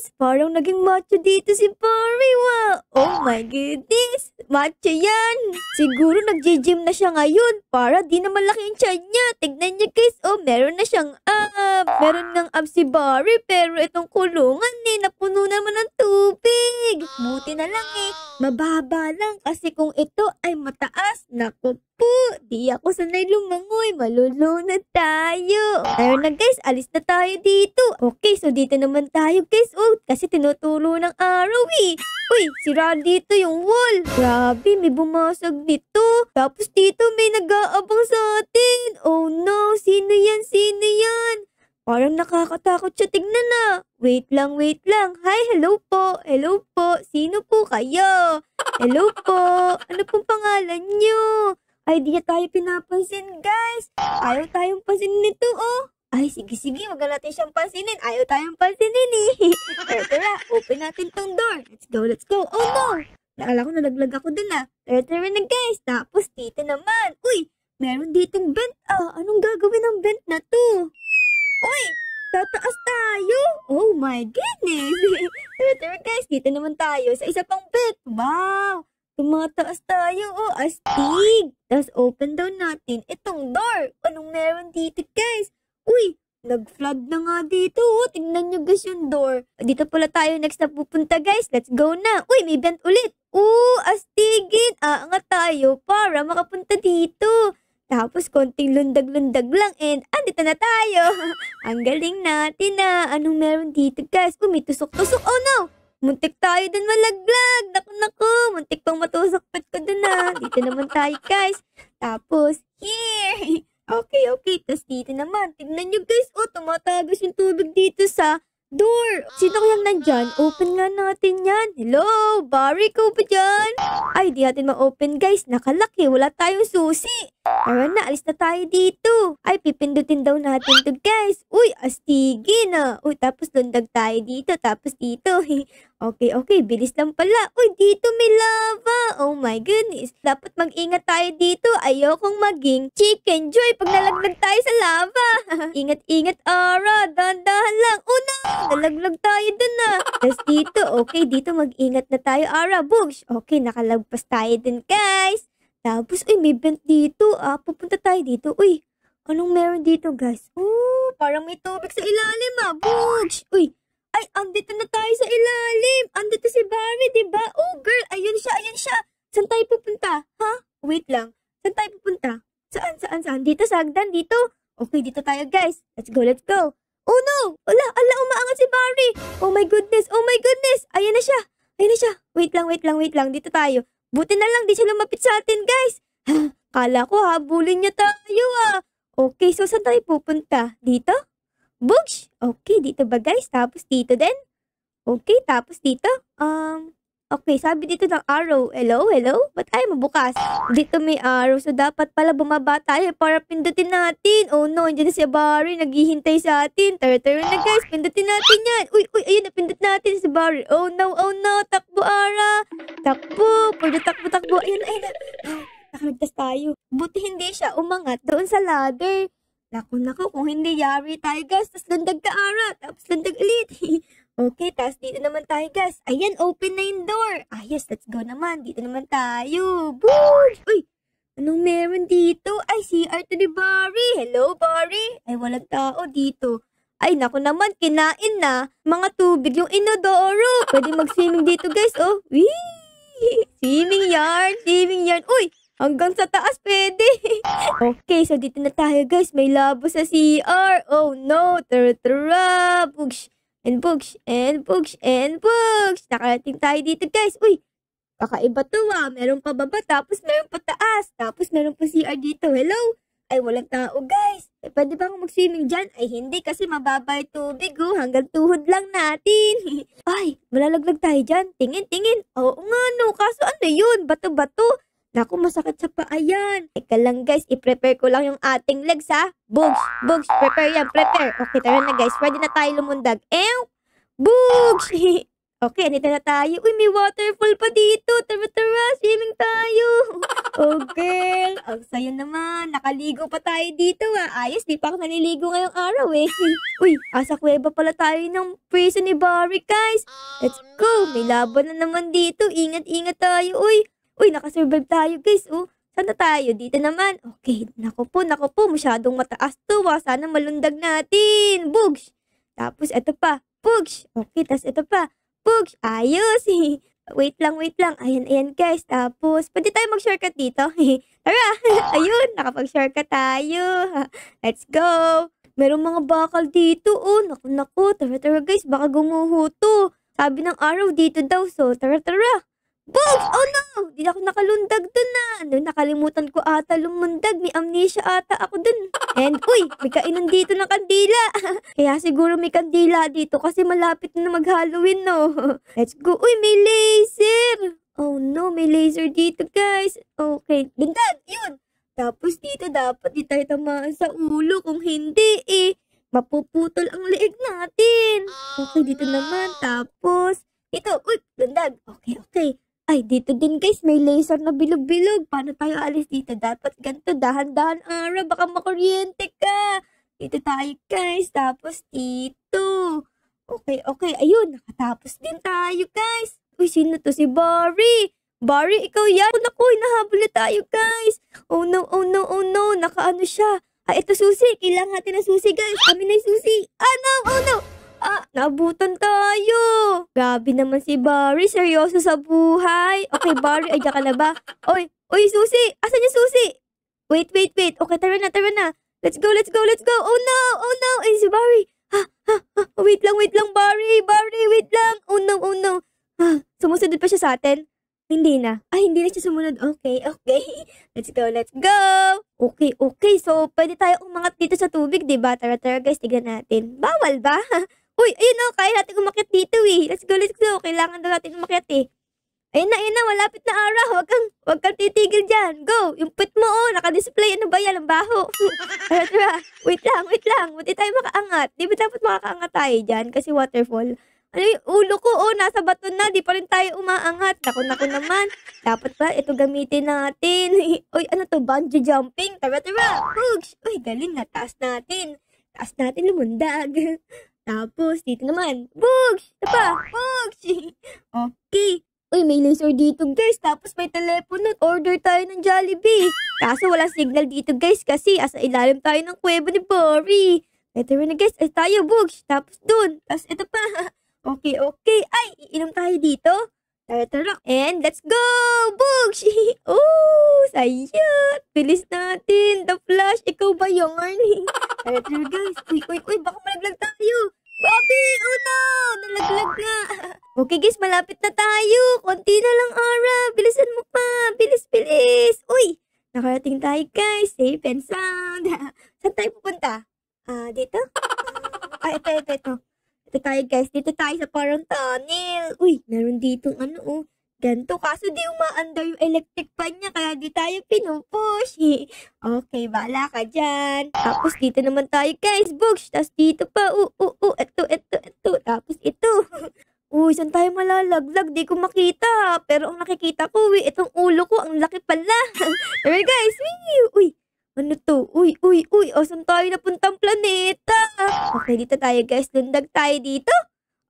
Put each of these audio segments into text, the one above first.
guys, parang naging macho dito si Pariwa. Oh my goodness, macho yan. Siguro nag-gym na siya ngayon para di na malaki ang tiyan niya. Tignan niya guys, oh meron na siyang up. Meron ng up si Barry pero itong kulungan eh, napuno naman ng tubig. Buti na lang eh, mababa lang kasi kung ito ay mataas, naku po. Di ako sanay lumangoy. Malulunod tayo. Ayun na guys, alis na tayo dito. Okay, so dito naman tayo guys. Oh, kasi tinutulo ng araw eh. Uy, sira dito yung wall. Grabe, may bumasag dito. Tapos dito may nag-aabang sa atin. Oh no, sino yan? Sino yan? Parang nakakatakot siya. Tignan na. Wait lang, wait lang. Hi, hello po. Hello po. Sino po kayo? Hello po. Ano pong pangalan nyo? Ay, di tayo pinapansin, guys. Ayaw tayong pansinin nito, oh. Ay, sige, sige. Huwag natin siyang pansinin. Ayaw tayong pansinin, eh. Pero tara, open natin tong door. Let's go, let's go. Oh, no. Naala ko, nalaglag ako dun, ah. Pero tara na, guys. Tapos, dito naman. Uy, meron ditong vent, ah. Anong gagawin ng vent na to? Uy, tataas tayo. Oh my goodness. Pero guys, dito naman tayo sa isa pang bet. Wow! Tumataas tayo, oh, astig! Tapos open daw natin itong door. Anong meron dito, guys? Uy, nag-flood na nga dito, oh. Tingnan nyo, guys, yung door. Dito pala tayo next na pupunta, guys. Let's go na. Uy, may vent ulit. Oo, astigin! Aangat tayo para makapunta dito. Tapos konting lundag-lundag lang and andito na tayo. Ang galing natin na. Ah. Anong meron dito, guys? Umitusok-tusok. Oh, no! Muntik tayo dun malaglag. Naku, naku. Muntik pang matusok pat ko dun na. Ah. Dito naman tayo, guys. Tapos, here. Okay, okay. Tapos dito naman. Tignan nyo, guys. Oh, tumatagos yung tubig dito sa door. Sino kayang nandyan? Open nga natin yan. Hello? Barry, ko ba dyan? Ay, di natin ma-open, guys. Nakalaki. Wala tayong susi. Tara na, alis na tayo dito. Ay, pipindutin daw natin to, guys. Uy, astigin na. Uy, tapos lundag tayo dito. Tapos dito. Okay, okay. Bilis lang pala. Uy, dito may lava. Oh my goodness. Dapat mag-ingat tayo dito. Ayokong maging chicken joy pag nalaglag tayo sa lava. Ingat-ingat, Ara. Dandahan lang. Oh no! Nalaglag tayo dun na. Ah. Tapos dito, okay. Dito mag-ingat na tayo, Ara. Boosh. Okay, nakalagpas tayo dun, guys. Tapos, uy, may vent dito. Ah, pupunta tayo dito. Uy, anong meron dito, guys? Oh, parang may tubig sa ilalim, ah. Boosh. Uy, ay, andito na tayo sa ilalim. Andito si Barry, di ba? Oh, girl, ayun siya, ayun siya. Saan tayo pupunta? Ha? Wait lang. Saan tayo pupunta? Saan, saan, saan? Dito sa hagdan, dito. Okay, dito tayo, guys. Let's go, let's go. Oh, no! Ala, ala, umaangat si Barry. Oh, my goodness, oh, my goodness. Ayan na siya. Ayan na siya. Wait lang, wait lang, wait lang. Dito tayo. Buti na lang, di siya lumapit sa atin, guys. Kala ko, habulin niya tayo, ah. Okay, so saan tayo pupunta? Dito? Boosh! Okay, dito ba guys? Tapos dito din? Okay, tapos dito? Um, okay, sabi dito ng arrow. Hello, hello? Ba't ayaw mabukas? Dito may arrow, so dapat pala bumaba tayo para pindutin natin. Oh no, hindi na si Barry, naghihintay sa atin. Turtle na guys, pindutin natin yan. Uy, uy, ayun, napindut natin si Barry. Oh no, oh no, takbo Ara! Takbo! Pwede takbo, takbo. Ayun, ayun. Ah, nakaligtas tayo. Buti hindi siya umangat doon sa ladder. Naku, naku, kung hindi yari tayo guys, tapos landag na arat, tapos landag ulit. okay, tapos dito naman tayo guys. Ayan, open na yung door. Ah yes, let's go naman. Dito naman tayo. Boom! Uy, anong meron dito? Ay, CR to ni Barry. Hello, Barry. Ay, walang tao dito. Ay, naku naman, kinain na. Mga tubig yung inodoro. Pwede mag-swimming dito guys, oh. Wee! Swimming yarn, swimming yarn. Uy, Hanggang sa taas pwede. okay, so dito na tayo guys. May labo sa CR. Oh no, tara-tara. Bugsh, and bugsh, and bugsh, and bugsh. Nakarating tayo dito guys. Uy, kakaiba to ah. Meron pa baba, tapos meron pa taas. Tapos meron pa CR dito. Hello? ay walang tao guys. Eh, pwede ba akong mag-swimming dyan? Ay hindi kasi mababa yung tubig oh. Hanggang tuhod lang natin. ay, malalaglag tayo dyan. Tingin, tingin. Oo nga no. Kaso ano yun? Bato-bato. Naku, masakit sa paa yan. Teka lang guys, i-prepare ko lang yung ating legs ha. Bugs, bugs, prepare yan, prepare. Okay, tara na guys, pwede na tayo lumundag. Ew! Bugs! okay, andito na tayo. Uy, may waterfall pa dito. Tara, tara, swimming tayo. Oh girl, ang oh, saya naman. Nakaligo pa tayo dito ah. Ayos, di pa ako naliligo ngayong araw eh. Uy, asa kuweba pala tayo ng prison ni Barry guys. Let's go, may laban na naman dito. Ingat-ingat tayo. Uy, Uy, nakasurvive tayo guys, oh. Sana tayo dito naman. Okay, nako po, nako po, masyadong mataas to. Ah. sana malundag natin. Bugs! Tapos, eto pa. Bugs! Okay, tapos eto pa. Bugs! Ayos! wait lang, wait lang. Ayan, ayan guys. Tapos, pwede tayo mag-shortcut dito. Tara! Ayun, nakapag-shortcut tayo. Let's go! Merong mga bakal dito, oh. Naku, naku. Tara, tara guys. Baka gumuho to. Sabi ng araw dito daw. So, tara, tara. Bugs! Oh no! ako nakalundag dun na. Ah. Ano, nakalimutan ko ata lumundag. May amnesia ata ako dun. And, uy, may kainan dito ng kandila. Kaya siguro may kandila dito kasi malapit na mag-Halloween, no? Let's go. Uy, may laser! Oh no, may laser dito, guys. Okay, bundag! Yun! Tapos dito dapat di tayo tamaan sa ulo. Kung hindi, eh, mapuputol ang leeg natin. Okay, dito naman. Tapos, ito, uy, lundag. Okay, okay. Ay, dito din guys, may laser na bilog-bilog. Paano tayo alis dito? Dapat ganito, dahan-dahan. Ara, baka makuryente ka. Dito tayo guys, tapos dito. Okay, okay, ayun, nakatapos din tayo guys. Uy, sino to si Barry? Barry, ikaw yan. Oh, naku, hinahabol na tayo guys. Oh no, oh no, oh no, nakaano siya. Ah, ito susi, kailangan natin na susi guys. Kami na susi. Ah no, oh no. Ah, nabutan tayo. Gabi naman si Barry, seryoso sa buhay. Okay, Barry, ay ka na ba? Oy, oy, Susie. asan yung Susie? Wait, wait, wait. Okay, tara na, tara na. Let's go, let's go, let's go. Oh no, oh no, ay si Barry. Ha, ha, ha. Wait lang, wait lang, Barry, Barry, wait lang. Oh no, oh no. Ah, sumusunod pa siya sa atin? Hindi na. Ah, hindi na siya sumunod. Okay, okay. Let's go, let's go! Okay, okay. So, pwede tayo umangat dito sa tubig, di ba? Tara, tara guys, tignan natin. Bawal ba? Uy, ayun na, kaya natin umakyat dito eh. Let's go, let's go. Kailangan daw natin umakyat eh. Ayun na, ayun na, malapit na araw. Huwag kang, huwag kang titigil dyan. Go, yung pit mo oh, nakadisplay. Ano ba yan? Ang baho. tara, tara. Wait lang, wait lang. Buti tayo makaangat. Di ba dapat makakaangat tayo dyan? Kasi waterfall. Ano yung ulo ko, oh, nasa bato na, di pa rin tayo umaangat. Naku, naku naman. Dapat ba ito gamitin natin. Uy, ano to, bungee jumping? Tara, tara. Hugs. Uy, galing na, taas natin. Taas natin, lumundag. Tapos, dito naman. Books! Ito pa! Boogs! okay. Uy, may laser dito, guys. Tapos may telepono. Order tayo ng Jollibee. Kaso wala signal dito, guys. Kasi asa ilalim tayo ng kuweba ni Bori. Ito na, guys. Ay, tayo, books. Tapos dun. Tapos ito pa. okay, okay. Ay, iinom tayo dito. Tara, tara. And let's go! Books! oh, sayat! Bilis natin. The Flash, ikaw ba yung Arnie? tara, tara, guys. Uy, uy, uy. Baka malaglag Okay guys, malapit na tayo. Konti na lang, Ara. Bilisan mo pa. Bilis, bilis. Uy, nakarating tayo guys. Safe and sound. Saan tayo pupunta? Ah, uh, dito? Ah, ay, ito, ito, ito. Ito tayo guys. Dito tayo sa parang tunnel. Uy, meron dito ano oh. Ganto, kaso di umaandar yung electric fan niya, kaya di tayo pinupush. Okay, bala ka dyan. Tapos dito naman tayo, guys, books. Tapos dito pa, oo, uh, oo, eto, eto, eto. Tapos ito. Uy, saan tayo malalaglag? Di ko makita. Pero ang nakikita ko, uy, itong ulo ko, ang laki pala. Pero guys, uy, uy, ano to? Uy, uy, uy, o oh, saan tayo napuntang planeta? Okay, dito tayo guys. Lundag tayo dito.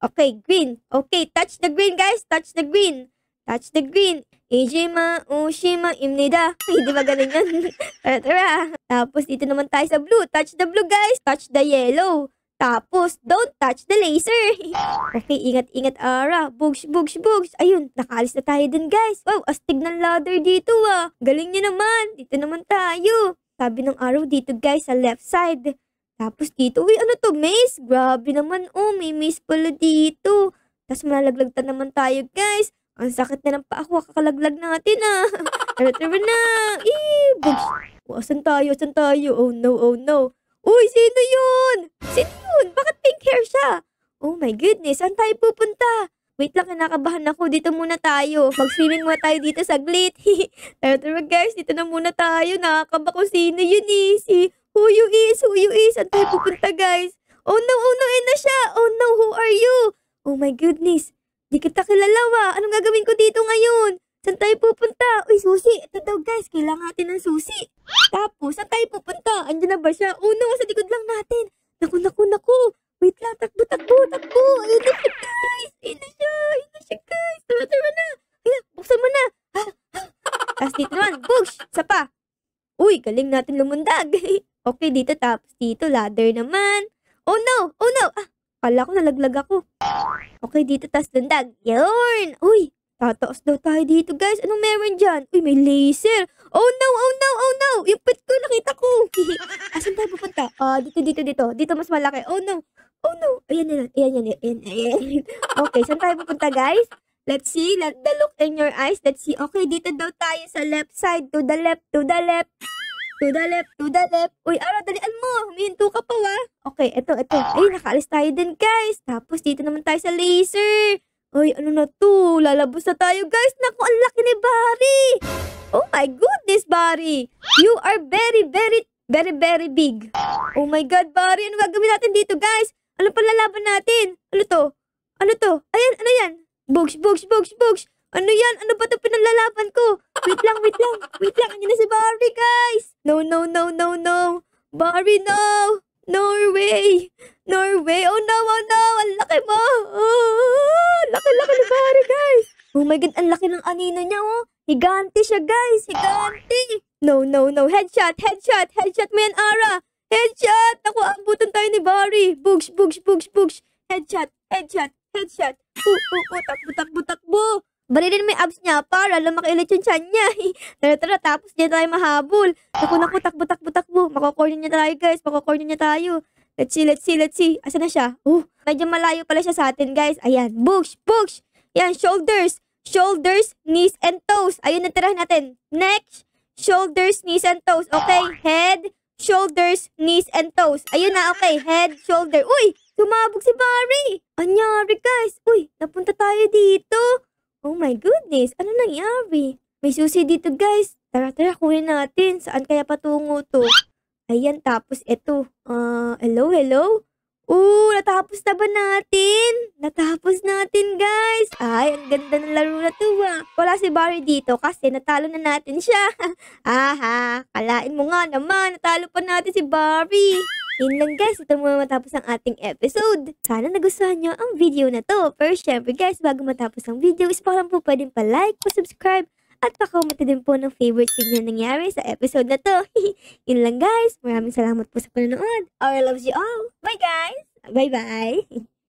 Okay, green. Okay, touch the green guys. Touch the green. Touch the green. Ijima, Ushima, Imnida. Hindi ba ganun yan? tara, tara. Tapos dito naman tayo sa blue. Touch the blue guys. Touch the yellow. Tapos, don't touch the laser. okay, ingat-ingat, Ara. Bugs, bugs, bugs. Ayun, nakaalis na tayo din, guys. Wow, astig ng ladder dito, ah. Galing nyo naman. Dito naman tayo. Sabi ng arrow dito, guys, sa left side. Tapos dito, uy, ano to, maze? Grabe naman, oh, may maze pala dito. Tapos malalaglagtan naman tayo, guys. Ang sakit na ng paa ko, kakalaglag natin, ah. Tara, tara na. Eee, bugs. Oh, asan tayo, asan tayo? Oh, no, oh, no. Uy, sino yun? Sino yun? Bakit pink hair siya? Oh my goodness, saan tayo pupunta? Wait lang, kinakabahan ako. Dito muna tayo. Mag-swimming muna tayo dito saglit. Tara, tara guys, dito na muna tayo. Nakakaba ko sino yun eh. Si you is, who you is. Saan tayo pupunta guys? Oh no, oh no, eh na siya. Oh no, who are you? Oh my goodness. Di kita kilala wa. Anong gagawin ko dito ngayon? Saan tayo pupunta? Uy, susi. Ito daw guys, kailangan natin ng susi. Tapos, saan tayo pupunta? Andiyan na ba siya? Oh no, sa likod lang natin. Naku, naku, naku. Wait lang, takbo, takbo, takbo. Ayun na siya guys. Ayun na siya. Ayun na siya guys. Tama, tama na. Ayun, buksan mo na. Ha? Ha? Tapos dito naman, bush. Isa pa. Uy, galing natin lumundag. okay, dito tapos dito, ladder naman. Oh no, oh no. Ah, kala ko nalaglag ako. Okay, dito tapos lundag. Yorn! Uy, Tataas daw tayo dito, guys. Anong meron dyan? Uy, may laser. Oh no, oh no, oh no. Yung pet ko, nakita ko. Asan tayo pupunta? Ah, uh, dito, dito, dito. Dito mas malaki. Oh no. Oh no. Ayan, ayan, ayan, ayan, ayan. Okay, saan tayo pupunta, guys? Let's see. Let the look in your eyes. Let's see. Okay, dito daw tayo sa left side. To the left, to the left. To the left, to the left. Uy, Ara, dalian mo. Humihinto ka pa, wa. Ah. Okay, eto, eto. Ay, nakaalis tayo din, guys. Tapos, dito naman tayo sa laser. Ay, ano na to? Lalabos na tayo, guys. Naku, ang laki ni Barry. Oh my goodness, Barry. You are very, very, very, very big. Oh my God, Barry. Ano gagawin natin dito, guys? Ano pa lalaban natin? Ano to? Ano to? Ayan, ano yan? Bugs, bugs, bugs, bugs. Ano yan? Ano ba ito pinalalaban ko? Wait lang, wait lang. Wait lang. Ano na si Barry, guys? No, no, no, no, no. Barry, no. No way. Norway. Oh no, oh no. Ang laki mo. Oh, laki, laki ng pare, guys. Oh my God, ang laki ng anino niya, oh. Higante siya, guys. Higante. No, no, no. Headshot, headshot, headshot mo yan, Ara. Headshot! Naku, ambutan tayo ni Barry. Bugs, bugs, bugs, bugs. Headshot, headshot, headshot. Oo, uh, oo, uh, uh, oh. takbo, takbo, takbo. Barilin mo yung abs niya para lumaki ulit yung chan niya. tara, tara, tapos niya tayo mahabol. Naku, naku, takbo, takbo, takbo. Makakornin niya tayo, guys. Makakornin niya tayo. Let's see, let's see, let's see. Asa na siya? Oh, medyo malayo pala siya sa atin, guys. Ayan, books, books. Yan, shoulders, shoulders, knees, and toes. Ayun, natirahan natin. Neck, shoulders, knees, and toes. Okay, head, shoulders, knees, and toes. Ayun na, okay. Head, shoulder. Uy, tumabog si Barry. Anyari, guys. Uy, napunta tayo dito. Oh my goodness, ano nangyari? May susi dito guys. Tara, tara, kunin natin. Saan kaya patungo to? Ayan, tapos ito. Uh, ah, hello, hello? Oo, natapos na ba natin? Natapos natin, guys! Ay, ang ganda ng laro na to, ha? Ah. Wala si Barry dito kasi natalo na natin siya. Aha, kalain mo nga naman, natalo pa natin si Barry. Yun lang guys, ito muna matapos ang ating episode. Sana nagustuhan nyo ang video na to. Pero syempre guys, bago matapos ang video, is parang po pwedeng pa-like, pa-subscribe, at pakomment din po ng favorite thing na nangyari sa episode na to. Yun lang guys. Maraming salamat po sa panonood. I loves you all. Bye guys! Bye-bye!